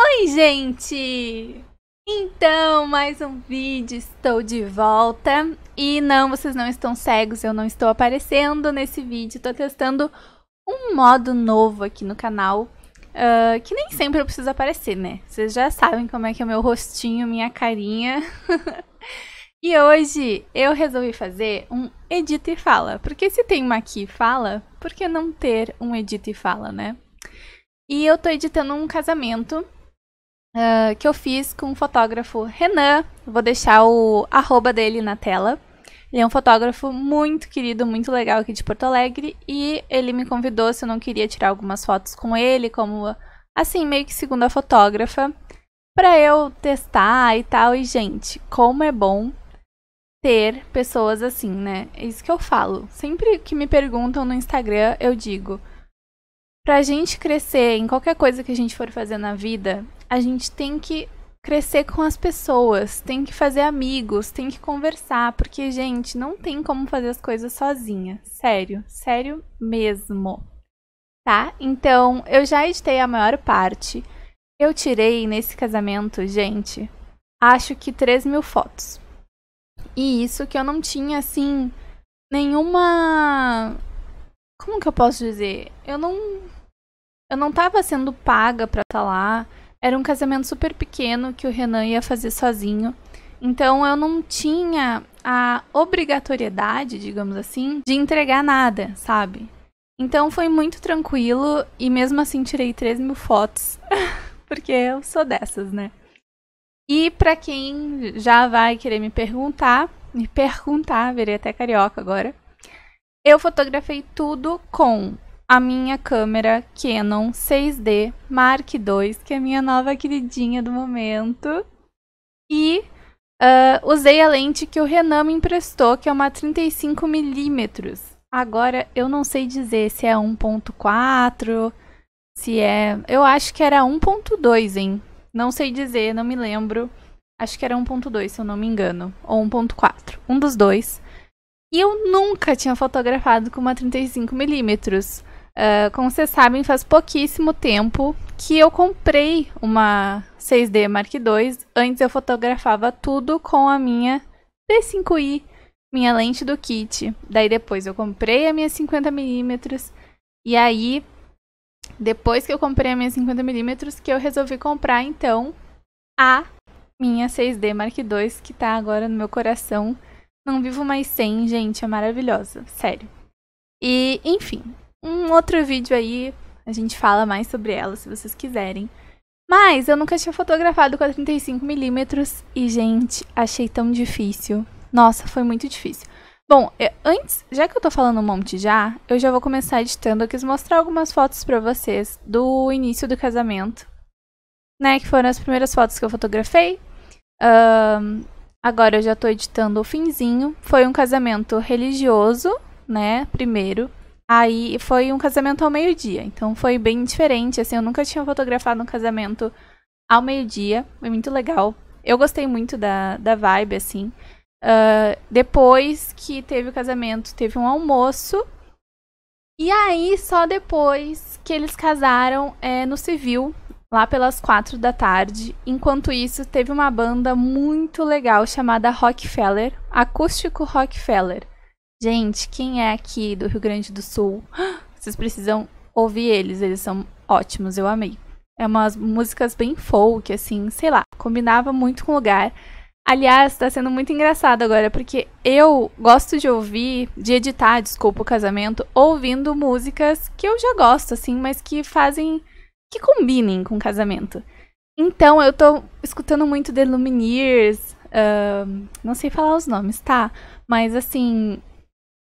Oi, gente! Então, mais um vídeo, estou de volta. E não, vocês não estão cegos, eu não estou aparecendo nesse vídeo. Estou testando um modo novo aqui no canal, uh, que nem sempre eu preciso aparecer, né? Vocês já sabem como é que é o meu rostinho, minha carinha. E hoje eu resolvi fazer um edita e fala, porque se tem uma aqui fala, por que não ter um edita e fala, né? E eu tô editando um casamento uh, que eu fiz com o fotógrafo Renan, vou deixar o arroba dele na tela. Ele é um fotógrafo muito querido, muito legal aqui de Porto Alegre e ele me convidou se eu não queria tirar algumas fotos com ele, como assim, meio que segunda fotógrafa, para eu testar e tal. E gente, como é bom ter pessoas assim, né? É isso que eu falo. Sempre que me perguntam no Instagram, eu digo: pra gente crescer em qualquer coisa que a gente for fazer na vida, a gente tem que crescer com as pessoas, tem que fazer amigos, tem que conversar, porque, gente, não tem como fazer as coisas sozinha. Sério, sério mesmo. Tá? Então, eu já editei a maior parte. Eu tirei nesse casamento, gente, acho que 3 mil fotos. E isso que eu não tinha, assim, nenhuma. Como que eu posso dizer? Eu não. Eu não tava sendo paga pra estar tá lá. Era um casamento super pequeno que o Renan ia fazer sozinho. Então eu não tinha a obrigatoriedade, digamos assim, de entregar nada, sabe? Então foi muito tranquilo e mesmo assim tirei 3 mil fotos. porque eu sou dessas, né? E para quem já vai querer me perguntar, me perguntar, verei até carioca agora. Eu fotografei tudo com a minha câmera Canon 6D Mark II, que é a minha nova queridinha do momento. E uh, usei a lente que o Renan me emprestou, que é uma 35mm. Agora eu não sei dizer se é 1.4, se é. Eu acho que era 1.2, hein? Não sei dizer, não me lembro. Acho que era 1.2, se eu não me engano. Ou 1.4. Um dos dois. E eu nunca tinha fotografado com uma 35mm. Uh, ah, como vocês sabem, faz pouquíssimo tempo que eu comprei uma 6D Mark II. Antes eu fotografava tudo com a minha P5i, minha lente do kit. Daí depois eu comprei a minha 50mm. E aí depois que eu comprei a minha 50mm, que eu resolvi comprar então a minha 6D Mark II, que tá agora no meu coração. Não vivo mais sem, gente, é maravilhosa, sério. E, enfim, um outro vídeo aí, a gente fala mais sobre ela se vocês quiserem. Mas eu nunca tinha fotografado com a 35mm e, gente, achei tão difícil. Nossa, foi muito difícil. Bom, é, antes, já que eu tô falando um monte já, eu já vou começar editando. Eu quis mostrar algumas fotos pra vocês do início do casamento, né? Que foram as primeiras fotos que eu fotografei. Um, agora eu já tô editando o finzinho. Foi um casamento religioso, né? Primeiro. Aí foi um casamento ao meio-dia, então foi bem diferente. Assim, eu nunca tinha fotografado um casamento ao meio-dia, foi muito legal. Eu gostei muito da, da vibe, assim. Uh, depois que teve o casamento, teve um almoço. E aí, só depois que eles casaram é, no civil, lá pelas quatro da tarde. Enquanto isso, teve uma banda muito legal chamada Rockefeller, Acústico Rockefeller. Gente, quem é aqui do Rio Grande do Sul, vocês precisam ouvir eles, eles são ótimos, eu amei. É umas músicas bem folk, assim, sei lá, combinava muito com o lugar. Aliás, está sendo muito engraçado agora, porque eu gosto de ouvir, de editar, desculpa o casamento, ouvindo músicas que eu já gosto, assim, mas que fazem. que combinem com o casamento. Então, eu tô escutando muito The Lumineers, uh, não sei falar os nomes, tá? Mas assim.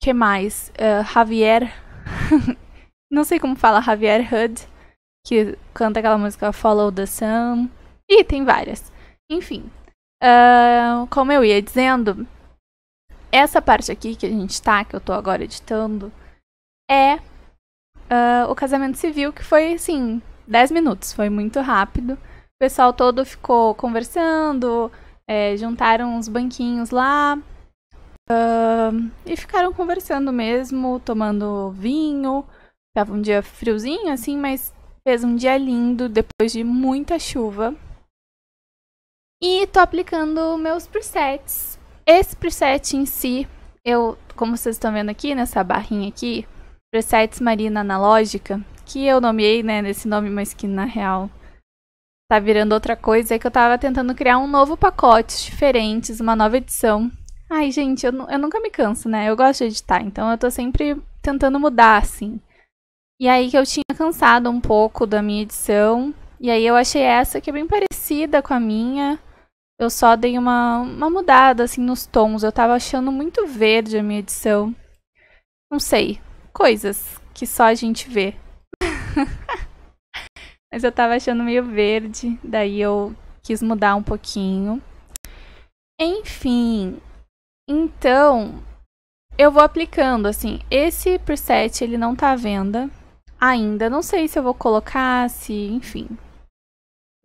que mais? Uh, Javier. não sei como fala, Javier Hood, que canta aquela música Follow the Sun. E tem várias. Enfim, como eu ia dizendo, essa parte aqui que a gente tá, que eu tô agora editando, é uh, o casamento civil, que foi assim, 10 minutos, foi muito rápido. O pessoal todo ficou conversando, é, juntaram uns banquinhos lá uh, e ficaram conversando mesmo, tomando vinho. Tava um dia friozinho assim, mas fez um dia lindo depois de muita chuva. E tô aplicando meus presets. Esse preset em si, eu, como vocês estão vendo aqui nessa barrinha aqui, presets marina analógica, que eu nomeei, né, nesse nome, mas que na real tá virando outra coisa, é que eu tava tentando criar um novo pacote, diferentes, uma nova edição. Ai, gente, eu, eu nunca me canso, né? Eu gosto de editar, então eu tô sempre tentando mudar, assim. E aí que eu tinha cansado um pouco da minha edição, e aí eu achei essa que é bem parecida com a minha, eu só dei uma, uma mudada assim nos tons. Eu tava achando muito verde a minha edição. Não sei, coisas que só a gente vê. Mas eu tava achando meio verde, daí eu quis mudar um pouquinho. Enfim, então eu vou aplicando assim. Esse preset ele não tá à venda ainda. Não sei se eu vou colocar, se, enfim,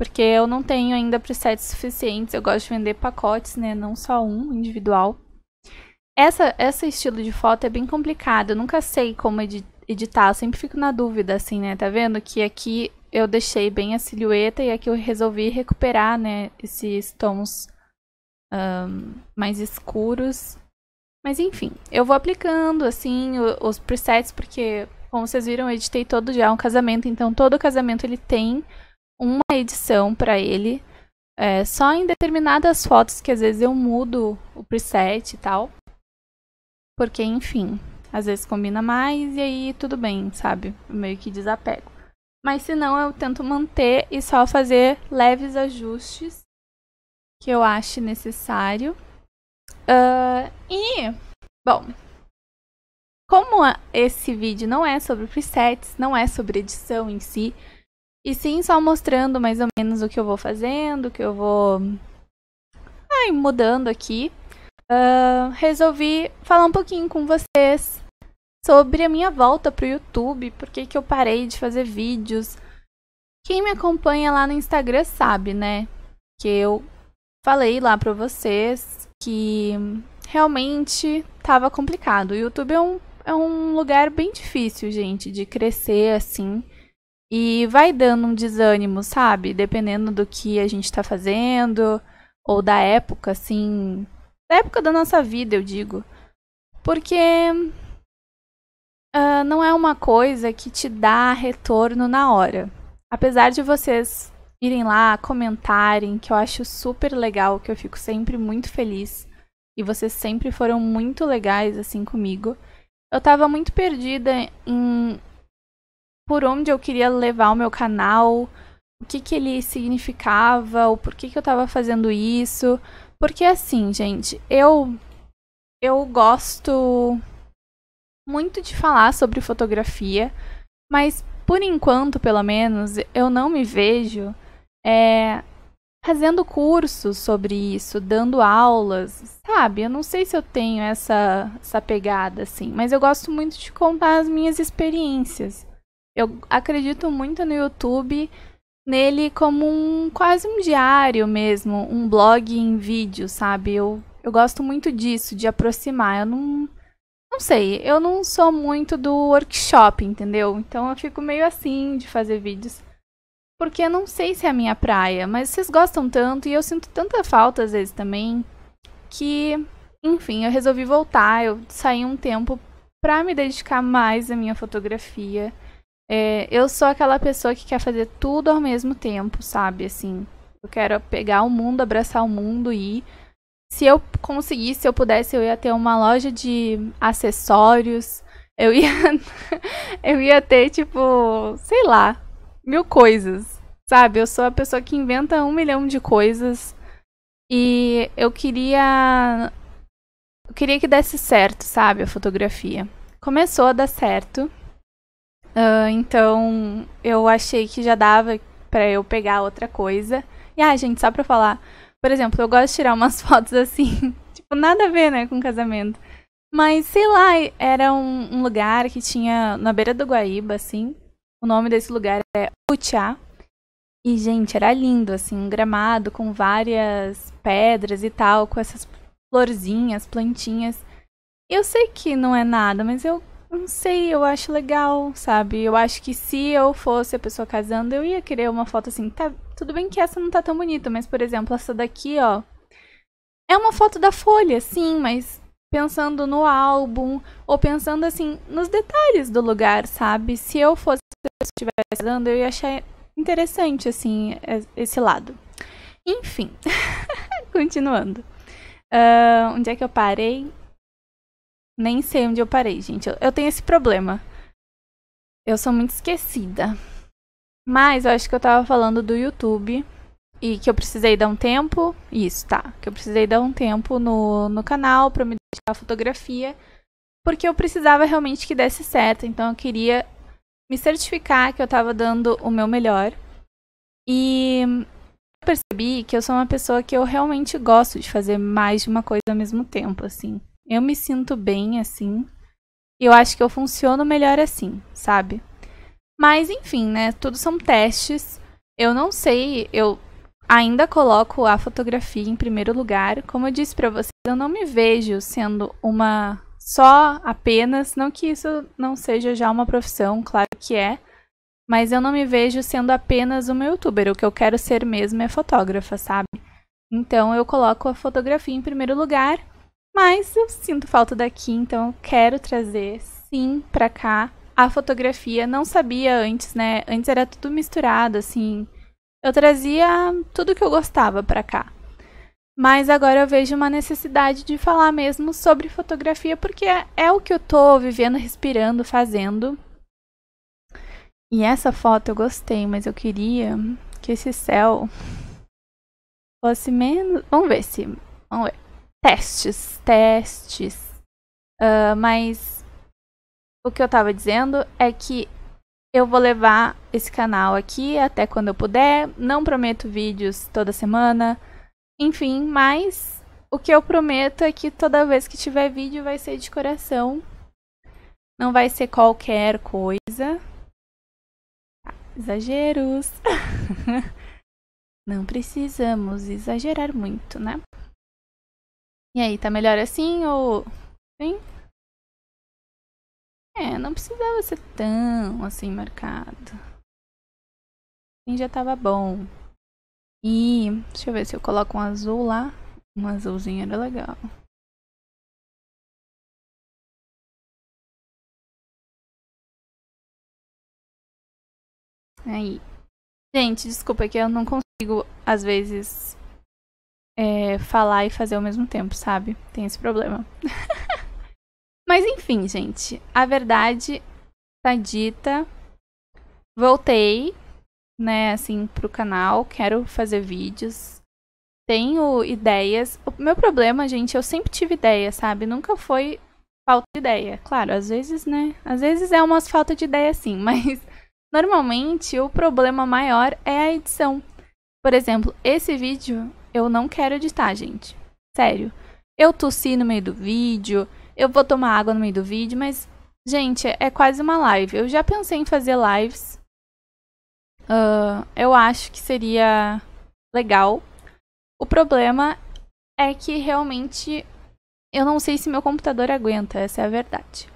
porque eu não tenho ainda presets suficientes. Eu gosto de vender pacotes, né? Não só um individual. Essa, esse estilo de foto é bem complicado. Eu nunca sei como editar. Eu sempre fico na dúvida, assim, né? Tá vendo que aqui eu deixei bem a silhueta e aqui eu resolvi recuperar, né? Esses tons um, mais escuros. Mas enfim, eu vou aplicando, assim, os presets, porque, como vocês viram, eu editei todo já é um casamento. Então, todo casamento ele tem uma edição para ele, é, só em determinadas fotos que às vezes eu mudo o preset e tal. Porque, enfim, às vezes combina mais e aí tudo bem, sabe? Eu meio que desapego. Mas se não, eu tento manter e só fazer leves ajustes que eu ache necessário. Uh, e, bom, como esse vídeo não é sobre presets, não é sobre edição em si, e sim, só mostrando mais ou menos o que eu vou fazendo, o que eu vou Ai, mudando aqui. Uh, resolvi falar um pouquinho com vocês sobre a minha volta pro YouTube, por que eu parei de fazer vídeos. Quem me acompanha lá no Instagram sabe, né? Que eu falei lá pra vocês que realmente tava complicado. O YouTube é um, é um lugar bem difícil, gente, de crescer assim. E vai dando um desânimo, sabe? Dependendo do que a gente tá fazendo, ou da época, assim. Da época da nossa vida, eu digo. Porque uh, não é uma coisa que te dá retorno na hora. Apesar de vocês irem lá, comentarem, que eu acho super legal, que eu fico sempre muito feliz. E vocês sempre foram muito legais assim comigo. Eu tava muito perdida em por onde eu queria levar o meu canal, o que, que ele significava, o porquê que eu tava fazendo isso. Porque assim, gente, eu eu gosto muito de falar sobre fotografia, mas por enquanto, pelo menos, eu não me vejo é, fazendo cursos sobre isso, dando aulas, sabe? Eu não sei se eu tenho essa, essa pegada assim, mas eu gosto muito de contar as minhas experiências. Eu acredito muito no YouTube, nele como um quase um diário mesmo, um blog em vídeo, sabe? Eu, eu gosto muito disso, de aproximar. Eu não. Não sei, eu não sou muito do workshop, entendeu? Então eu fico meio assim de fazer vídeos. Porque eu não sei se é a minha praia, mas vocês gostam tanto e eu sinto tanta falta às vezes também que, enfim, eu resolvi voltar, eu saí um tempo para me dedicar mais à minha fotografia. É, eu sou aquela pessoa que quer fazer tudo ao mesmo tempo, sabe? Assim, eu quero pegar o mundo, abraçar o mundo e Se eu conseguisse, se eu pudesse, eu ia ter uma loja de acessórios. Eu ia, eu ia ter, tipo, sei lá, mil coisas, sabe? Eu sou a pessoa que inventa um milhão de coisas. E eu queria. Eu queria que desse certo, sabe? A fotografia. Começou a dar certo. Uh, então eu achei que já dava para eu pegar outra coisa. E ah, gente, só pra falar, por exemplo, eu gosto de tirar umas fotos assim, tipo, nada a ver, né, com casamento. Mas, sei lá, era um, um lugar que tinha na beira do Guaíba, assim. O nome desse lugar é Utiá. E, gente, era lindo, assim, um gramado com várias pedras e tal, com essas florzinhas, plantinhas. Eu sei que não é nada, mas eu não sei, eu acho legal, sabe? Eu acho que se eu fosse a pessoa casando, eu ia querer uma foto assim. Tá, tudo bem que essa não tá tão bonita, mas por exemplo, essa daqui, ó. É uma foto da folha, sim, mas pensando no álbum ou pensando assim nos detalhes do lugar, sabe? Se eu fosse se eu estivesse casando, eu ia achar interessante assim é, esse lado. Enfim, continuando. Uh, onde é que eu parei? Nem sei onde eu parei, gente. Eu, eu tenho esse problema. Eu sou muito esquecida. Mas eu acho que eu tava falando do YouTube e que eu precisei dar um tempo. Isso, tá. Que eu precisei dar um tempo no, no canal pra me dedicar à fotografia. Porque eu precisava realmente que desse certo. Então eu queria me certificar que eu tava dando o meu melhor. E eu percebi que eu sou uma pessoa que eu realmente gosto de fazer mais de uma coisa ao mesmo tempo, assim. Eu me sinto bem assim. Eu acho que eu funciono melhor assim, sabe? Mas enfim, né? Tudo são testes. Eu não sei, eu ainda coloco a fotografia em primeiro lugar. Como eu disse para vocês, eu não me vejo sendo uma só apenas, não que isso não seja já uma profissão, claro que é, mas eu não me vejo sendo apenas uma youtuber. O que eu quero ser mesmo é fotógrafa, sabe? Então eu coloco a fotografia em primeiro lugar. Mas eu sinto falta daqui, então eu quero trazer sim pra cá a fotografia. Não sabia antes, né? Antes era tudo misturado, assim. Eu trazia tudo que eu gostava pra cá. Mas agora eu vejo uma necessidade de falar mesmo sobre fotografia, porque é, o que eu tô vivendo, respirando, fazendo. E essa foto eu gostei, mas eu queria que esse céu fosse menos. Vamos ver se. Vamos ver testes, testes. Uh, mas o que eu tava dizendo é que eu vou levar esse canal aqui até quando eu puder. Não prometo vídeos toda semana. Enfim, mas o que eu prometo é que toda vez que tiver vídeo vai ser de coração. Não vai ser qualquer coisa. Ah, exageros. Não precisamos exagerar muito, né? E aí, tá melhor assim ou. Sim? É, não precisava ser tão assim marcado. Assim já tava bom. E deixa eu ver se eu coloco um azul lá. Um azulzinho era legal. Aí. Gente, desculpa é que eu não consigo, às vezes, é, falar e fazer ao mesmo tempo, sabe? Tem esse problema. Mas enfim, gente, a verdade tá dita. Voltei, né, assim, pro canal. Quero fazer vídeos. Tenho ideias. O meu problema, gente, eu sempre tive ideia, sabe? Nunca foi falta de ideia. Claro, às vezes, né? Às vezes é uma falta de ideia, sim, mas normalmente o problema maior é a edição. Por exemplo, esse vídeo eu não quero editar, gente. Sério. Eu tossi no meio do vídeo, eu vou tomar água no meio do vídeo, mas, gente, é, é quase uma live. Eu já pensei em fazer lives. Uh, eu acho que seria legal. O problema é que realmente eu não sei se meu computador aguenta, essa é a verdade.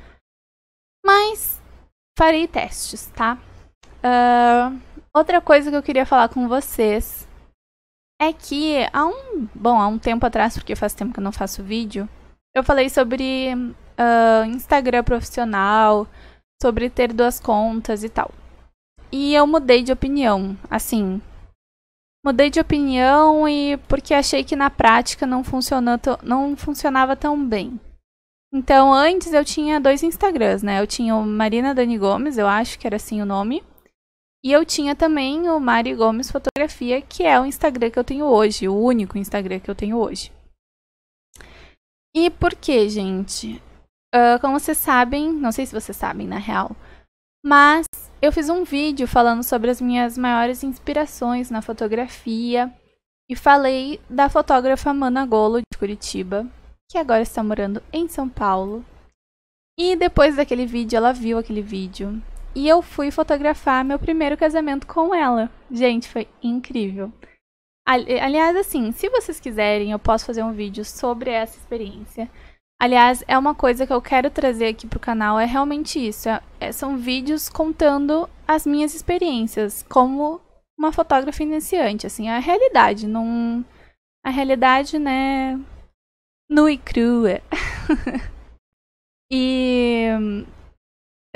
Mas farei testes, tá? Uh, outra coisa que eu queria falar com vocês é que há um. Bom, há um tempo atrás, porque faz tempo que eu não faço vídeo, eu falei sobre uh, Instagram profissional, sobre ter duas contas e tal. E eu mudei de opinião, assim. Mudei de opinião e porque achei que na prática não, funcionou, não funcionava tão bem. Então, antes eu tinha dois Instagrams, né? Eu tinha o Marina Dani Gomes, eu acho que era assim o nome. E eu tinha também o Mari Gomes Fotografia, que é o Instagram que eu tenho hoje, o único Instagram que eu tenho hoje. E por que, gente? Uh, como vocês sabem, não sei se vocês sabem na real, mas eu fiz um vídeo falando sobre as minhas maiores inspirações na fotografia e falei da fotógrafa Mana Golo de Curitiba, que agora está morando em São Paulo. E depois daquele vídeo, ela viu aquele vídeo e eu fui fotografar meu primeiro casamento com ela. Gente, foi incrível. Eh, aliás, assim, se vocês quiserem, eu posso fazer um vídeo sobre essa experiência. Aliás, é uma coisa que eu quero trazer aqui pro canal, é realmente isso. É, é são vídeos contando as minhas experiências como uma fotógrafa iniciante, assim, a realidade, não a realidade, né, nua e crua. e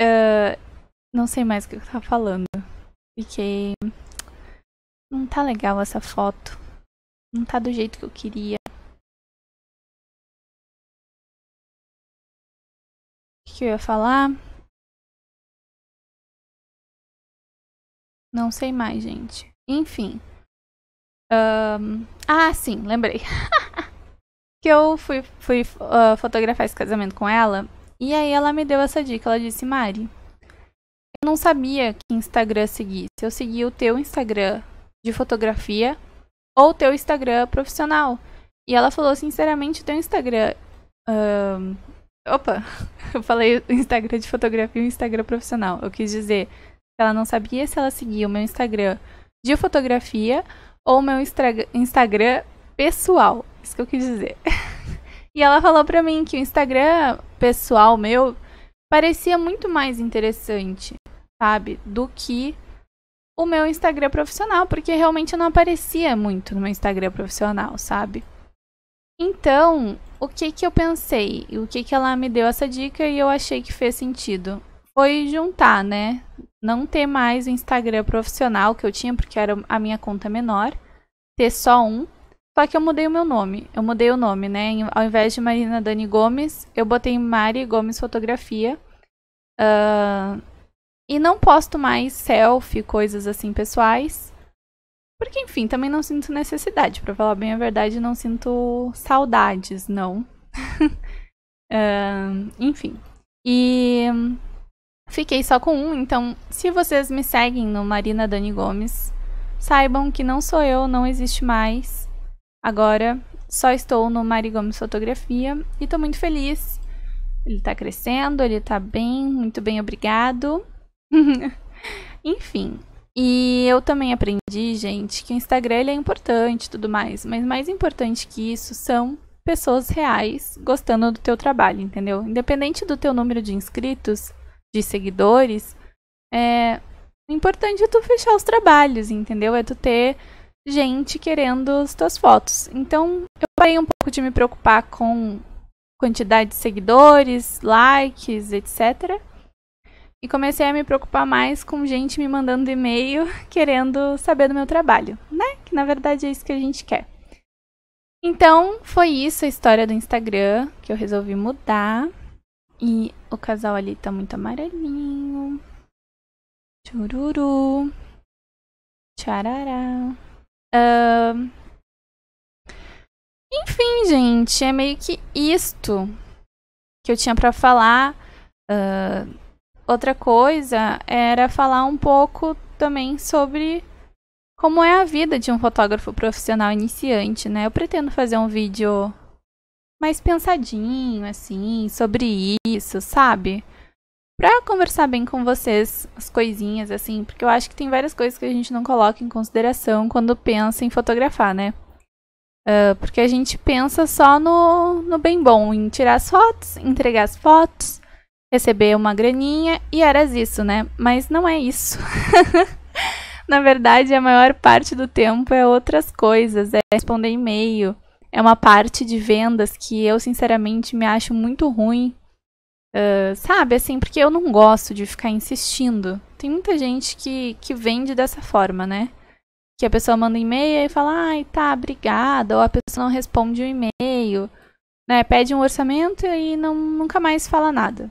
uh, não sei mais o que eu tava falando. Fiquei. Não tá legal essa foto. Não tá do jeito que eu queria. O que eu ia falar? Não sei mais, gente. Enfim. Um... Ah, sim, lembrei. que eu fui, fui uh, fotografar esse casamento com ela. E aí ela me deu essa dica. Ela disse, Mari, eu não sabia que Instagram seguir. Se eu seguia o teu Instagram de fotografia ou o teu Instagram profissional. E ela falou, sinceramente, o teu Instagram. Um, opa! Eu falei Instagram de fotografia e Instagram profissional. Eu quis dizer que ela não sabia se ela seguia o meu Instagram de fotografia ou o meu Instagram, Instagram pessoal. Isso que eu quis dizer. e ela falou pra mim que o Instagram pessoal meu parecia muito mais interessante, sabe? Do que o meu Instagram profissional, porque realmente eu não aparecia muito no meu Instagram profissional, sabe? Então, o que que eu pensei? e O que que ela me deu essa dica e eu achei que fez sentido? Foi juntar, né? Não ter mais o Instagram profissional que eu tinha, porque era a minha conta menor, ter só um só que eu mudei o meu nome. Eu mudei o nome, né? Ao invés de Marina Dani Gomes, eu botei Mari Gomes Fotografia. Uh, e não posto mais selfie, coisas assim pessoais. Porque, enfim, também não sinto necessidade. Pra falar bem a verdade, não sinto saudades, não. uh, enfim. E fiquei só com um, então se vocês me seguem no Marina Dani Gomes, saibam que não sou eu, não existe mais. Agora só estou no Marigomes Fotografia e estou muito feliz. Ele está crescendo, ele está bem, muito bem, obrigado. Enfim, e eu também aprendi, gente, que o Instagram ele é importante e tudo mais, mas mais importante que isso são pessoas reais gostando do teu trabalho, entendeu? Independente do teu número de inscritos, de seguidores, é o importante é tu fechar os trabalhos, entendeu? É tu ter gente querendo as tuas fotos. Então, eu parei um pouco de me preocupar com quantidade de seguidores, likes, etc. E comecei a me preocupar mais com gente me mandando e-mail querendo saber do meu trabalho, né? Que na verdade é isso que a gente quer. Então, foi isso a história do Instagram que eu resolvi mudar. E o casal ali tá muito amarelinho. Chururu. Tcharará. Uh... Enfim, gente, é meio que isto que eu tinha para falar. Uh... Outra coisa era falar um pouco também sobre como é a vida de um fotógrafo profissional iniciante, né? Eu pretendo fazer um vídeo mais pensadinho, assim, sobre isso, sabe? para conversar bem com vocês as coisinhas, assim, porque eu acho que tem várias coisas que a gente não coloca em consideração quando pensa em fotografar, né? Uh, porque a gente pensa só no, no bem bom, em tirar as fotos, entregar as fotos, receber uma graninha e era isso, né? Mas não é isso. Na verdade, a maior parte do tempo é outras coisas, é responder e-mail, é uma parte de vendas que eu, sinceramente, me acho muito ruim Uh, sabe, assim, porque eu não gosto de ficar insistindo. Tem muita gente que, que vende dessa forma, né? Que a pessoa manda e-mail e fala, ai, tá, obrigada, ou a pessoa não responde o e-mail, né? Pede um orçamento e não, nunca mais fala nada.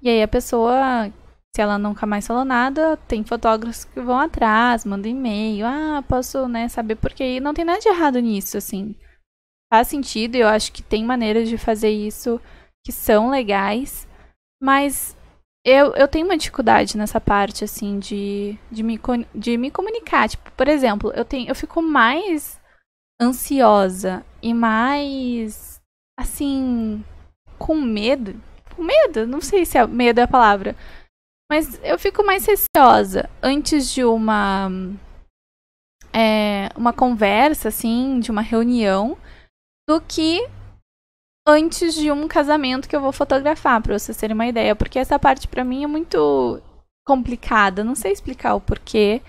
E aí a pessoa, se ela nunca mais falou nada, tem fotógrafos que vão atrás, mandam e-mail, ah, posso, né, saber por quê. E não tem nada de errado nisso, assim. Faz sentido, eu acho que tem maneiras de fazer isso que são legais, mas eu, eu tenho uma dificuldade nessa parte, assim, de, de, me, de me comunicar. Tipo, por exemplo, eu, tenho, eu fico mais ansiosa e mais, assim, com medo. Com medo? Não sei se é, medo é a palavra. Mas eu fico mais receosa antes de uma. É, uma conversa, assim, de uma reunião, do que antes de um casamento que eu vou fotografar, para vocês terem uma ideia, porque essa parte para mim é muito complicada, não sei explicar o porquê,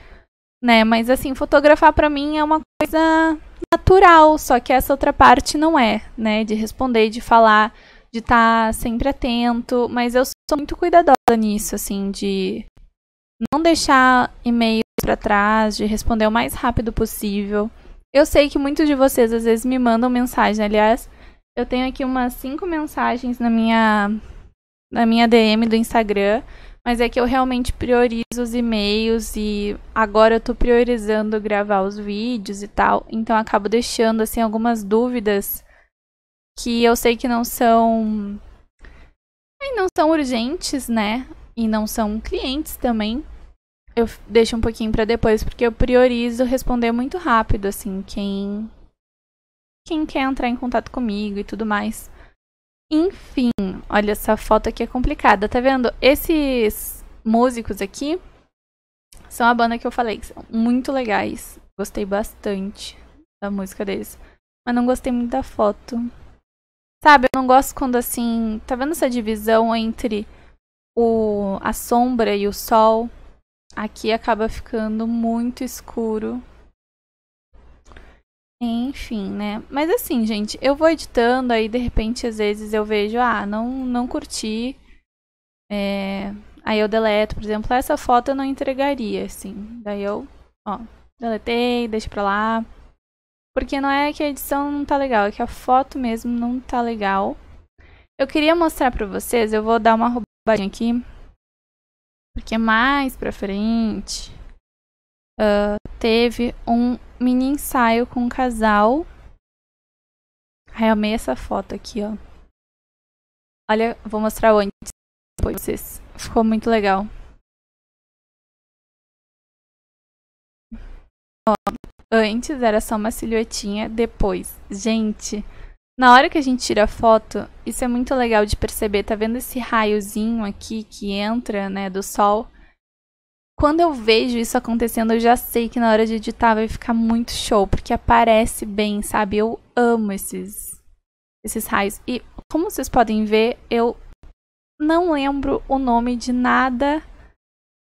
né? Mas assim, fotografar para mim é uma coisa natural, só que essa outra parte não é, né? De responder, de falar, de estar tá sempre atento, mas eu sou muito cuidadosa nisso, assim, de não deixar e-mails para trás, de responder o mais rápido possível. Eu sei que muitos de vocês às vezes me mandam mensagem, aliás, eu tenho aqui umas cinco mensagens na minha, na minha DM do Instagram, mas é que eu realmente priorizo os e-mails e agora eu tô priorizando gravar os vídeos e tal, então acabo deixando assim algumas dúvidas que eu sei que não são e não são urgentes, né? E não são clientes também. Eu deixo um pouquinho para depois porque eu priorizo responder muito rápido assim, quem quem quer entrar em contato comigo e tudo mais. Enfim, olha essa foto aqui é complicada, tá vendo? Esses músicos aqui são a banda que eu falei, que são muito legais. Gostei bastante da música deles, mas não gostei muito da foto. Sabe, eu não gosto quando assim, tá vendo essa divisão entre o a sombra e o sol? Aqui acaba ficando muito escuro. Enfim, né? Mas assim, gente, eu vou editando, aí de repente às vezes eu vejo, ah, não, não curti. É... Aí eu deleto, por exemplo, essa foto eu não entregaria, assim. Daí eu, ó, deletei, deixo pra lá. Porque não é que a edição não tá legal, é que a foto mesmo não tá legal. Eu queria mostrar pra vocês, eu vou dar uma roubadinha aqui. Porque mais pra frente uh, teve um mini ensaio com um casal. Ai, eu amei essa foto aqui, ó. Olha, vou mostrar antes depois pra vocês. Ficou muito legal. Ó, antes era só uma silhuetinha, depois. Gente, na hora que a gente tira a foto, isso é muito legal de perceber. Tá vendo esse raiozinho aqui que entra, né, do sol? Quando eu vejo isso acontecendo, eu já sei que na hora de editar vai ficar muito show, porque aparece bem, sabe? Eu amo esses, esses raios. E como vocês podem ver, eu não lembro o nome de nada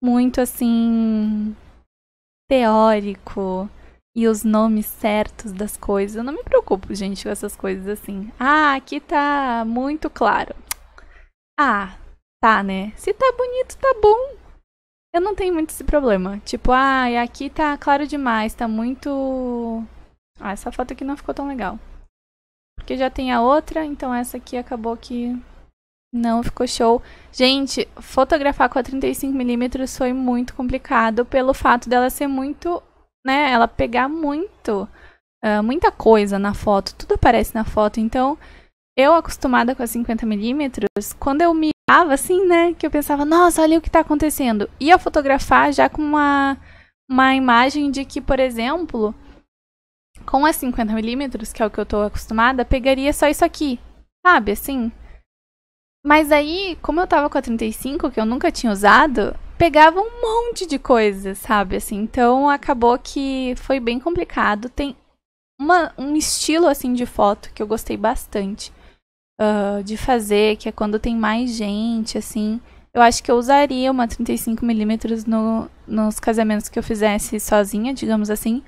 muito assim teórico e os nomes certos das coisas. Eu não me preocupo, gente, com essas coisas assim. Ah, aqui tá muito claro. Ah, tá, né? Se tá bonito, tá bom. Eu não tenho muito esse problema. Tipo, ah, aqui tá claro demais, tá muito. Ah, essa foto aqui não ficou tão legal. Porque já tem a outra, então essa aqui acabou que não ficou show. Gente, fotografar com a 35mm foi muito complicado pelo fato dela ser muito. né? Ela pegar muito. Uh, muita coisa na foto, tudo aparece na foto. Então, eu acostumada com a 50mm, quando eu me tava assim, né? Que eu pensava, nossa, olha o que tá acontecendo. Ia fotografar já com uma, uma imagem de que, por exemplo, com as 50mm, que é o que eu tô acostumada, pegaria só isso aqui, sabe? Assim. Mas aí, como eu tava com a 35, que eu nunca tinha usado, pegava um monte de coisas, sabe? Assim, então acabou que foi bem complicado. Tem uma, um estilo assim de foto que eu gostei bastante uh, de fazer, que é quando tem mais gente, assim. Eu acho que eu usaria uma 35mm no, nos casamentos que eu fizesse sozinha, digamos assim.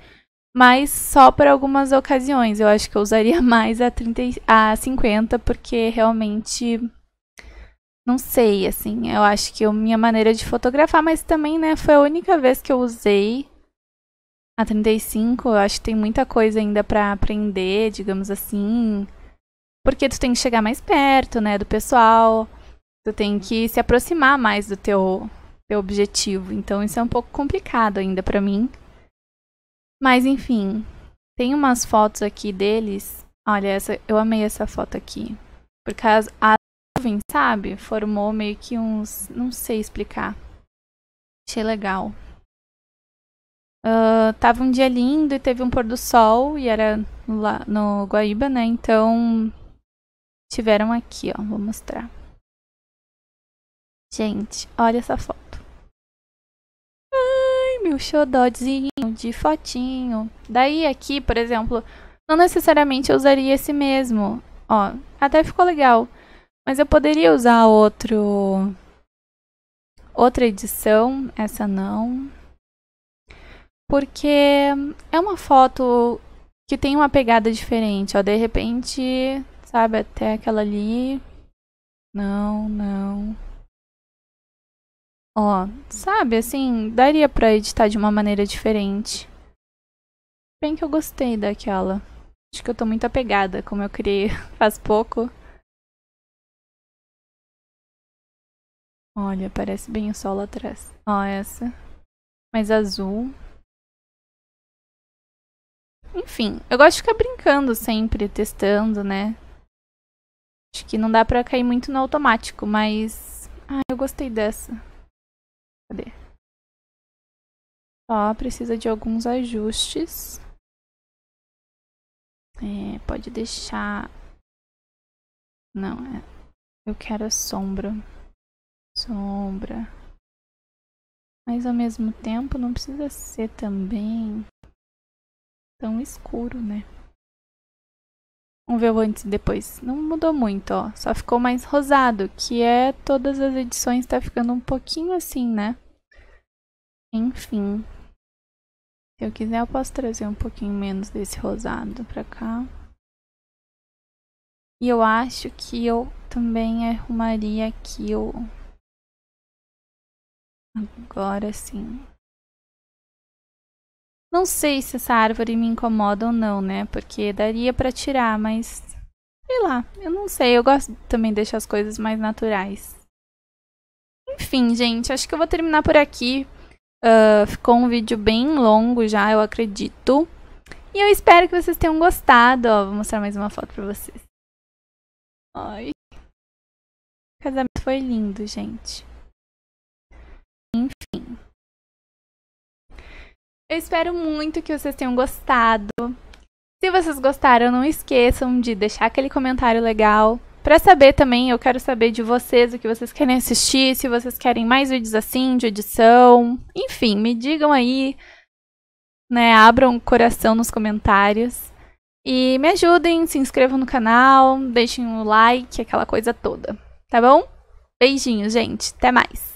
Mas só para algumas ocasiões. Eu acho que eu usaria mais a, 30, a 50, porque realmente. Não sei, assim. Eu acho que a minha maneira de fotografar, mas também, né, foi a única vez que eu usei a 35. Eu acho que tem muita coisa ainda para aprender, digamos assim. Porque tu tem que chegar mais perto, né, do pessoal. Tu tem que se aproximar mais do teu, teu objetivo. Então isso é um pouco complicado ainda para mim. Mas enfim, tem umas fotos aqui deles. Olha, essa, eu amei essa foto aqui. Porque as, a nuvem, sabe? Formou meio que uns. Não sei explicar. Achei legal. Uh, tava um dia lindo e teve um pôr do sol e era lá no Guaíba, né? Então tiveram aqui, ó. Vou mostrar. Gente, olha essa foto. Ai, meu xodózinho de fotinho. Daí aqui, por exemplo, não necessariamente eu usaria esse mesmo. Ó, até ficou legal. Mas eu poderia usar outro... Outra edição, essa não. Porque é uma foto que tem uma pegada diferente, ó. De repente, sabe? Até aquela ali. Não, não. Ó, sabe, assim, daria pra editar de uma maneira diferente. Bem que eu gostei daquela. Acho que eu tô muito apegada, como eu criei faz pouco. Olha, parece bem o sol atrás. Ó, essa. Mais azul. Enfim, eu gosto de ficar brincando sempre, testando, né? Acho que não dá pra cair muito no automático, mas... Ah, eu gostei dessa. Cadê? Ó, precisa de alguns ajustes. É, pode deixar... Não, é... Eu quero a sombra. Sombra. Mas ao mesmo tempo não precisa ser também tão escuro, né? Vamos ver o antes e depois. Não mudou muito, ó. Só ficou mais rosado, que é todas as edições tá ficando um pouquinho assim, né? Enfim. Se eu quiser, eu posso trazer um pouquinho menos desse rosado pra cá. E eu acho que eu também arrumaria aqui o... Agora sim. Não sei se essa árvore me incomoda ou não, né? Porque daria para tirar, mas sei lá, eu não sei, eu gosto também de deixar as coisas mais naturais. Enfim, gente, acho que eu vou terminar por aqui. Uh, ficou um vídeo bem longo já, eu acredito. E eu espero que vocês tenham gostado. Ó, vou mostrar mais uma foto pra vocês. Ai. O casamento foi lindo, gente. Enfim. Eu espero muito que vocês tenham gostado. Se vocês gostaram, não esqueçam de deixar aquele comentário legal. Para saber também, eu quero saber de vocês o que vocês querem assistir, se vocês querem mais vídeos assim, de edição. Enfim, me digam aí, né? Abram o coração nos comentários. E me ajudem, se inscrevam no canal, deixem o um like, aquela coisa toda. Tá bom? Beijinhos, gente. Até mais.